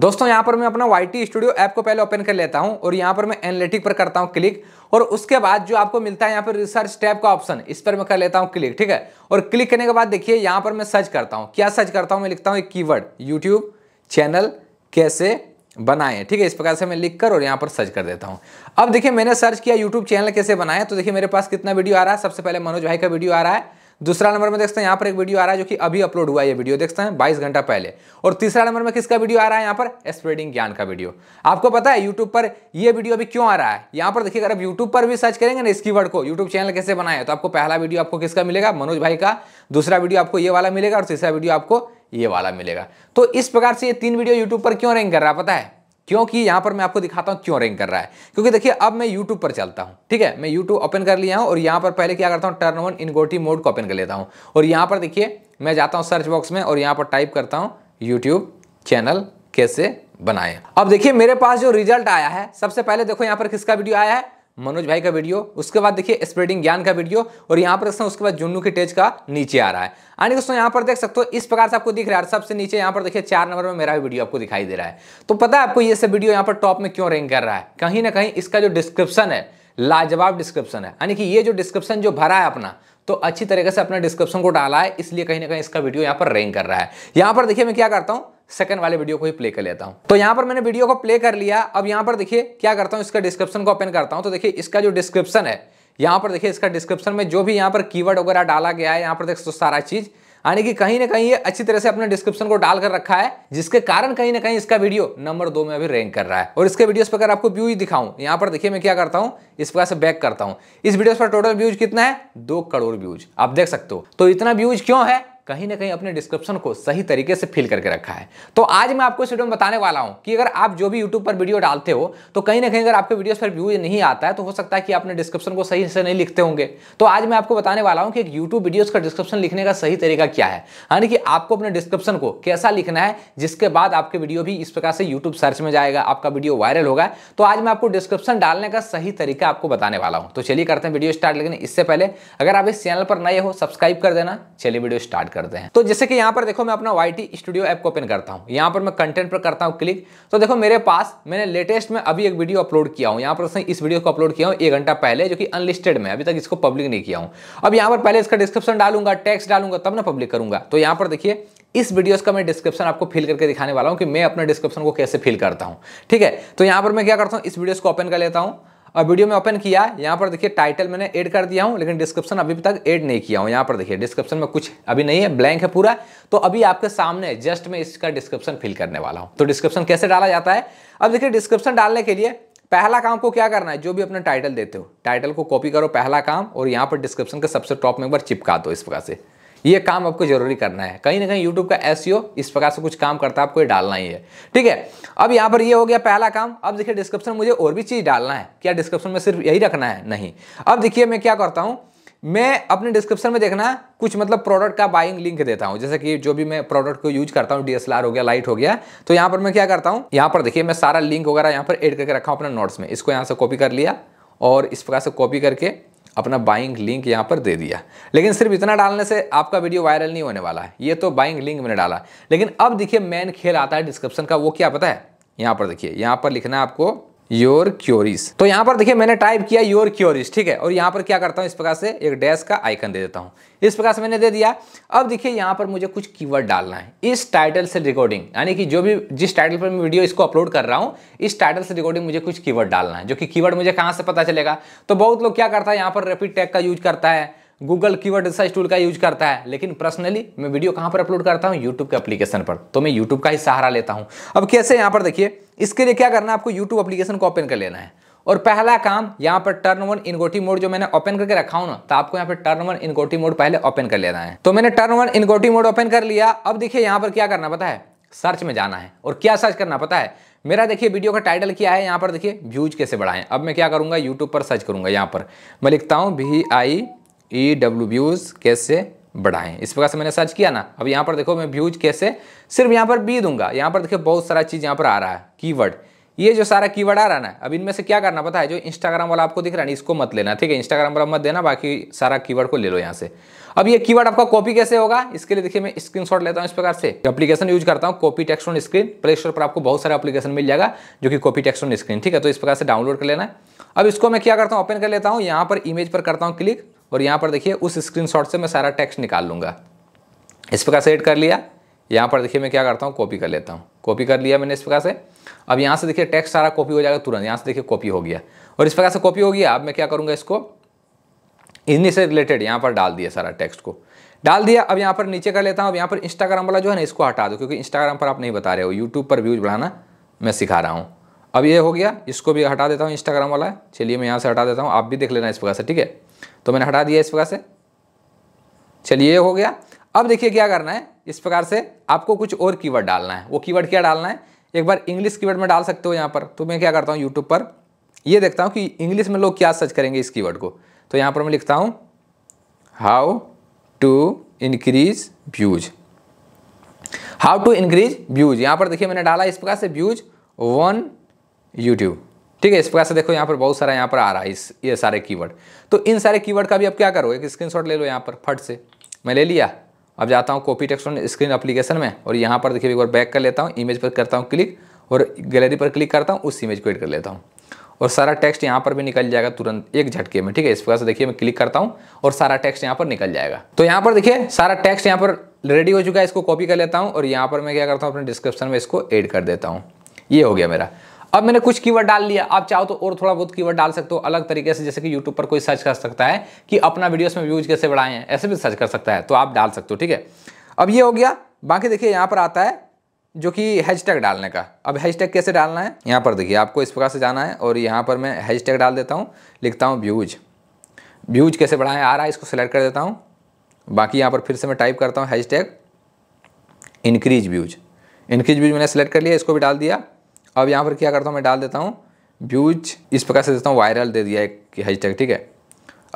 दोस्तों यहां पर मैं अपना वाई टी स्टूडियो ऐप को पहले ओपन कर लेता हूं और यहां पर मैं एनालिटिक पर करता हूं क्लिक और उसके बाद जो आपको मिलता है यहां पर रिसर्च टैब का ऑप्शन इस पर मैं कर लेता हूँ क्लिक ठीक है और क्लिक करने के बाद देखिए यहां पर मैं सर्च करता हूँ क्या सर्च करता हूं मैं लिखता हूँ एक कीवर्ड यूट्यूब चैनल कैसे बनाए ठीक है इस प्रकार से मैं लिख कर और यहाँ पर सर्च कर देता हूँ अब देखिए मैंने सर्च किया यूट्यूब चैनल कैसे बनाए तो देखिए मेरे पास कितना वीडियो आ रहा है सबसे पहले मनोज भाई का वीडियो आ रहा है दूसरा नंबर में देखते हैं यहाँ पर एक वीडियो आ रहा है जो कि अभी अपलोड हुआ है ये वीडियो देखते हैं बाईस घंटा पहले और तीसरा नंबर में किसका वीडियो आ रहा है यहाँ पर स्प्रेडिंग ज्ञान का वीडियो आपको पता है यूट्यूब पर यह वीडियो अभी क्यों आ रहा है यहाँ पर देखिए अगर आप यूट्यूब पर भी सर्च करेंगे ना इसकी वर्ड को यूट्यूब चैनल कैसे बनाए तो आपको पहला वीडियो आपको किसका मिलेगा मनोज भाई का दूसरा वीडियो आपको ये वाला मिलेगा और तीसरा वीडियो आपको ये वाला मिलेगा तो इस प्रकार से ये तीन वीडियो यूट्यूब पर क्यों रैंक कर रहा है पता है क्योंकि यहां पर मैं आपको दिखाता हूँ क्यों रैंक कर रहा है क्योंकि देखिए अब मैं यूट्यूब पर चलता हूं ठीक है मैं YouTube ओपन कर लिया हूँ और यहाँ पर पहले क्या करता हूं टर्न ऑन इनगोटी मोड को ओपन कर लेता हूँ और यहाँ पर देखिए मैं जाता हूँ सर्च बॉक्स में और यहाँ पर टाइप करता हूं यूट्यूब चैनल कैसे बनाए अब देखिए मेरे पास जो रिजल्ट आया है सबसे पहले देखो यहां पर किसका वीडियो आया है मनोज भाई का वीडियो उसके बाद देखिए स्प्रेडिंग ज्ञान का वीडियो और यहाँ पर उसके बाद जुन्नू के टेज का नीचे आ रहा है यानी दोस्तों यहाँ पर देख सकते हो इस प्रकार से आपको दिख रहा है सबसे नीचे यहाँ पर देखिए चार नंबर में मेरा वीडियो आपको दिखाई दे रहा है तो पता है आपको ये सब वीडियो यहाँ पर टॉप में क्यों रैंक कर रहा है कहीं ना कहीं इसका जो डिस्क्रिप्शन है लाजवाब डिस्क्रिप्शन है यानी कि ये जो डिस्क्रिप्शन जो भरा है अपना तो अच्छी तरीके से अपने डिस्क्रिप्शन को डाला है इसलिए कहीं ना कहीं इसका वीडियो यहाँ पर रैंक कर रहा है यहाँ पर देखिए मैं क्या करता हूँ सेकंड वाले वीडियो को ही प्ले कर लेता हूं तो यहां पर मैंने वीडियो को प्ले कर लिया अब यहां पर देखिए क्या करता हूं इसका डिस्क्रिप्शन को ओपन करता हूं तो देखिए इसका जो डिस्क्रिप्शन है यहां पर देखिए इसका डिस्क्रिप्शन में जो भी यहां पर कीवर्ड वगैरह डाला गया है यहां पर देख सारा चीज यानी कि कहीं ना कहीं ये अच्छी तरह से अपने डिस्क्रिप्शन को डालकर रखा है जिसके कारण कहीं ना कहीं इसका वीडियो नंबर दो में अभी रैंक कर रहा है और इसके वीडियोस पर अगर आपको व्यूज दिखाऊं यहाँ पर देखिए मैं क्या करता हूँ इस प्रकार से बैक करता हूँ इस वीडियोस पर टोटल व्यूज कितना है दो करोड़ व्यूज आप देख सकते हो तो इतना व्यूज क्यों है कहीं ना कहीं अपने डिस्क्रिप्शन को सही तरीके से फिल करके रखा है तो आज मैं आपको इस वीडियो में बताने वाला हूं कि अगर आप जो भी यूट्यूब पर वीडियो डालते हो तो कहीं ना कहीं अगर आपके वीडियोस पर व्यूज नहीं आता है तो हो सकता है कि आपने डिस्क्रिप्शन को सही से नहीं लिखते होंगे तो आज मैं आपको बताने वाला हूँ कि यूट्यूब वीडियोज़ का डिस्क्रिप्शन लिखने का सही तरीका क्या है यानी कि आपको अपने डिस्क्रिप्शन को कैसा लिखना है जिसके बाद आपके वीडियो भी इस प्रकार से यूट्यूब सर्च में जाएगा आपका वीडियो वायरल होगा तो आज मैं आपको डिस्क्रिप्शन डालने का सही तरीका आपको बताने वाला हूँ तो चलिए करते हैं वीडियो स्टार्ट लेकिन इससे पहले अगर आप इस चैनल पर नए हो सब्सक्राइब कर देना चलिए वीडियो स्टार्ट करते हैं तो जैसे कि यहां पर देखो मैं अपना वाई टी स्टूडियो ऐप को ओपन करता हूं यहां पर मैं कंटेंट पर करता हूं क्लिक तो देखो मेरे पास मैंने लेटेस्ट में अभी एक वीडियो अपलोड किया हूं यहां पर इस वीडियो को अपलोड किया हूं एक घंटा पहले जो कि अनलिस्टेड में अभी तक इसको पब्लिक नहीं किया हूं अब यहां पर पहले इसका डिस्क्रिप्शन डालूंगा टैक्स डालूंगा तब ना पब्लिक करूंगा तो यहां पर देखिए इस वीडियोस का मैं डिस्क्रिप्शन आपको फिल करके दिखाने वाला हूं कि मैं अपने डिस्क्रिप्शन को कैसे फिल करता हूं ठीक है तो यहां पर मैं क्या करता हूं इस वीडियोस को ओपन कर लेता हूं और वीडियो में ओपन किया यहाँ पर देखिए टाइटल मैंने एड कर दिया हूँ लेकिन डिस्क्रिप्शन अभी तक एड नहीं किया हूँ यहाँ पर देखिए डिस्क्रिप्शन में कुछ अभी नहीं है ब्लैंक है पूरा तो अभी आपके सामने जस्ट मैं इसका डिस्क्रिप्शन फिल करने वाला हूँ तो डिस्क्रिप्शन कैसे डाला जाता है अब देखिए डिस्क्रिप्शन डालने के लिए पहला काम को क्या करना है जो भी अपना टाइटल देते हो टाइटल को कॉपी करो पहला काम और यहाँ पर डिस्क्रिप्शन के सबसे टॉप में एक बार चिपका दो इस प्रकार से ये काम आपको जरूरी करना है कहीं ना कहीं यूट्यूब का एस e इस प्रकार से कुछ काम करता है आपको ये डालना ही है ठीक है अब यहाँ पर ये हो गया पहला काम अब देखिए डिस्क्रिप्शन मुझे और भी चीज़ डालना है क्या डिस्क्रिप्शन में सिर्फ यही रखना है नहीं अब देखिए मैं क्या करता हूँ मैं अपने डिस्क्रिप्शन में देखना कुछ मतलब प्रोडक्ट का बाइंग लिंक देता हूँ जैसे कि जो भी मैं प्रोडक्ट को यूज करता हूँ डीएसएलआर हो गया लाइट हो गया तो यहाँ पर मैं क्या करता हूँ यहाँ पर देखिए मैं सारा लिंक वगैरह यहाँ पर एड करके रखा हूँ अपने नोट्स में इसको यहाँ से कॉपी कर लिया और इस प्रकार से कॉपी करके अपना बाइंग लिंक यहाँ पर दे दिया लेकिन सिर्फ इतना डालने से आपका वीडियो वायरल नहीं होने वाला है ये तो बाइंग लिंक मैंने डाला लेकिन अब देखिए मेन खेल आता है डिस्क्रिप्शन का वो क्या पता है यहाँ पर देखिए यहाँ पर लिखना है आपको योर क्योरीज तो यहां पर देखिए मैंने टाइप किया योर क्योरीज ठीक है और यहां पर क्या करता हूँ इस प्रकार से एक डैश का आइकन दे देता हूं इस प्रकार से मैंने दे दिया अब देखिए यहां पर मुझे कुछ कीवर्ड डालना है इस टाइटल से रिकॉर्डिंग यानी कि जो भी जिस टाइटल पर मैं वीडियो इसको अपलोड कर रहा हूँ इस टाइटल से रिकॉर्डिंग मुझे कुछ कीवर्ड डालना है जो कि कीवर्ड मुझे कहां से पता चलेगा तो बहुत लोग क्या करता है यहां पर रेपिड टैग का यूज करता है गूगल कीवर्ड रिसर्च टूल का यूज करता है लेकिन पर्सनली मैं वीडियो कहाँ पर अपलोड करता हूँ यूट्यूब के एप्लीकेशन पर तो मैं यूट्यूब का ही सहारा लेता हूँ अब कैसे यहां पर देखिए इसके लिए क्या करना है आपको यूट्यूब अपलीकेशन को ओपन कर लेना है और पहला काम यहाँ पर टर्न वन इनगोटी मोड जो मैंने ओपन करके रखा हूँ ना तो आपको यहाँ पर टर्न वन इनगोटी मोड पहले ओपन कर लेना है तो मैंने turn on incognito mode open कर लिया अब देखिए यहाँ पर क्या करना पता है सर्च में जाना है और क्या सर्च करना पता है मेरा देखिए वीडियो का टाइटल क्या है यहाँ पर देखिए व्यूज कैसे बढ़ाएं अब मैं क्या करूँगा यूट्यूब पर सर्च करूँगा यहाँ पर मैं लिखता हूँ V I E W views कैसे बढ़ाएं इस प्रकार से मैंने सर्च किया ना अब यहाँ पर देखो मैं व्यूज कैसे सिर्फ यहाँ पर बी दूंगा यहाँ पर देखो बहुत सारा चीज़ यहाँ पर आ रहा है कीवर्ड ये जो सारा कीवर्ड आ रहा है ना अब इनमें से क्या करना पता है जो इंस्टाग्राम वाला आपको दिख रहा है इसको मत लेना ठीक है इंस्टाग्राम वाला मत देना बाकी सारा कीवर्ड को ले लो यहाँ से अब ये कीवर्ड आपका कॉपी कैसे होगा इसके लिए देखिए मैं स्क्रीनशॉट लेता हूँ इस प्रकार से एप्लीकेशन यूज करता हूँ copy text on screen play store पर आपको बहुत सारे एप्लीकेशन मिल जाएगा जो कि कॉपी टेक्स्ट ऑन स्क्रीन ठीक है तो इस प्रकार से डाउनलोड कर लेना अब इसको मैं क्या करता हूँ ओपन कर लेता हूँ यहाँ पर इमेज पर करता हूँ क्लिक और यहाँ पर देखिए उस स्क्रीनशॉट से मैं सारा टेक्स्ट निकाल लूँगा इस प्रकार से एड कर लिया यहाँ पर देखिए मैं क्या करता हूँ कॉपी कर लेता हूँ कॉपी कर लिया मैंने इस प्रकार से अब यहाँ से देखिए टेक्स्ट सारा कॉपी हो जाएगा तुरंत यहाँ से देखिए कॉपी हो गया और इस प्रकार से कॉपी हो गया अब मैं क्या करूँगा इसको इन्हीं से रिलेटेड यहाँ पर डाल दिया सारा टेक्स्ट को डाल दिया अब यहाँ पर नीचे कर लेता हूँ अब यहाँ पर इंस्टाग्राम वाला जो है ना इसको हटा दो क्योंकि इंस्टाग्राम पर आप नहीं बता रहे हो यूट्यूब पर व्यूज बढ़ाना मैं सिखा रहा हूँ अब ये हो गया इसको भी हटा देता हूँ इंस्टाग्राम वाला चलिए मैं यहाँ से हटा देता हूँ आप भी देख लेना इस प्रकार से ठीक है तो मैंने हटा दिया इस प्रकार से चलिए ये हो गया अब देखिए क्या करना है इस प्रकार से आपको कुछ और कीवर्ड डालना है वो कीवर्ड क्या डालना है एक बार इंग्लिश कीवर्ड में डाल सकते हो यहाँ पर तो मैं क्या करता हूँ यूट्यूब पर ये देखता हूँ कि इंग्लिश में लोग क्या सर्च करेंगे इस कीवर्ड को तो यहाँ पर मैं लिखता हूँ how to increase views how to increase views यहाँ पर देखिए मैंने डाला इस प्रकार से व्यूज वन यूट्यूब ठीक है इस प्रकार से देखो यहाँ पर बहुत सारा यहाँ पर आ रहा है इस ये सारे कीवर्ड तो इन सारे कीवर्ड का भी आप क्या करो एक स्क्रीन ले लो यहाँ पर फट से मैं ले लिया अब जाता हूँ कॉपी टेक्स स्क्रीन अप्लीकेशन में और यहाँ पर देखिए एक बार बैक कर लेता हूँ इमेज पर करता हूँ क्लिक और गैलरी पर क्लिक करता हूँ उस इमेज को एड कर लेता हूँ और सारा टेक्स्ट यहाँ पर भी निकल जाएगा तुरंत एक झटके में ठीक है इस प्रकार से देखिए मैं क्लिक करता हूँ और सारा टेक्स्ट यहाँ पर निकल जाएगा तो यहाँ पर देखिए सारा टेक्स्ट यहाँ पर रेडी हो चुका है इसको कॉपी कर लेता हूँ और यहाँ पर मैं क्या करता हूँ अपने डिस्क्रिप्शन में इसको एड कर देता हूँ ये हो गया मेरा अब मैंने कुछ कीवर्ड डाल लिया आप चाहो तो और थोड़ा बहुत कीवर्ड डाल सकते हो अलग तरीके से जैसे कि यूट्यूब पर कोई सर्च कर सकता है कि अपना वीडियोस में व्यूज कैसे बढ़ाएं ऐसे भी सर्च कर सकता है तो आप डाल सकते हो ठीक है अब ये हो गया बाकी देखिए यहाँ पर आता है जो कि हैज डालने का अब हैज कैसे डालना है यहाँ पर देखिए आपको इस प्रकार से जाना है और यहाँ पर मैं हैज डाल देता हूँ लिखता हूँ व्यूज व्यूज कैसे बढ़ाएं आ रहा है इसको सिलेक्ट कर देता हूँ बाकी यहाँ पर फिर से मैं टाइप करता हूँ has increase views increase views मैंने सेलेक्ट कर लिया इसको भी डाल दिया अब यहाँ पर क्या करता हूँ मैं डाल देता हूँ व्यूज इस प्रकार से देता हूँ वायरल दे दिया एक हैशटैग ठीक है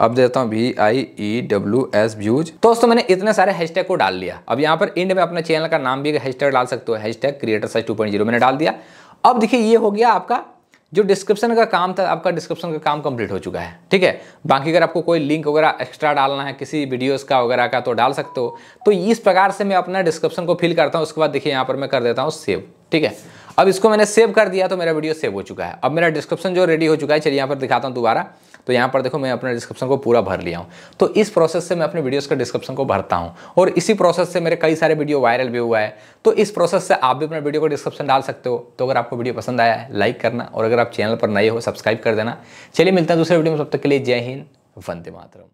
अब देता हूँ V I E W S views तो दोस्तों मैंने इतने सारे हैशटैग को डाल लिया अब यहाँ पर इंड में अपने चैनल का नाम भी हैशटैग डाल सकते हो hashtag creator size two point zero मैंने डाल दिया अब देखिए ये हो गया आपका जो डिस्क्रिप्शन का काम था आपका डिस्क्रिप्शन का काम कंप्लीट हो चुका है ठीक है बाकी अगर आपको कोई लिंक वगैरह एक्स्ट्रा डालना है किसी वीडियोस का वगैरह का तो डाल सकते हो तो इस प्रकार से मैं अपना डिस्क्रिप्शन को फिल करता हूँ उसके बाद देखिए यहाँ पर मैं कर देता हूँ सेव ठीक है अब इसको मैंने सेव कर दिया तो मेरा वीडियो सेव हो चुका है अब मेरा डिस्क्रिप्शन जो रेडी हो चुका है चलिए यहाँ पर दिखाता हूँ दोबारा तो यहाँ पर देखो मैं अपने डिस्क्रिप्शन को पूरा भर लिया हूँ तो इस प्रोसेस से मैं अपने वीडियोस का डिस्क्रिप्शन को भरता हूँ और इसी प्रोसेस से मेरे कई सारे वीडियो वायरल भी हुआ है तो इस प्रोसेस से आप भी अपने वीडियो को डिस्क्रिप्शन डाल सकते हो तो अगर आपको वीडियो पसंद आया है लाइक करना और अगर आप चैनल पर नए हो सब्सक्राइब कर देना चलिए मिलता है दूसरे वीडियो में सब तक के लिए जय हिंद वंदे मातरम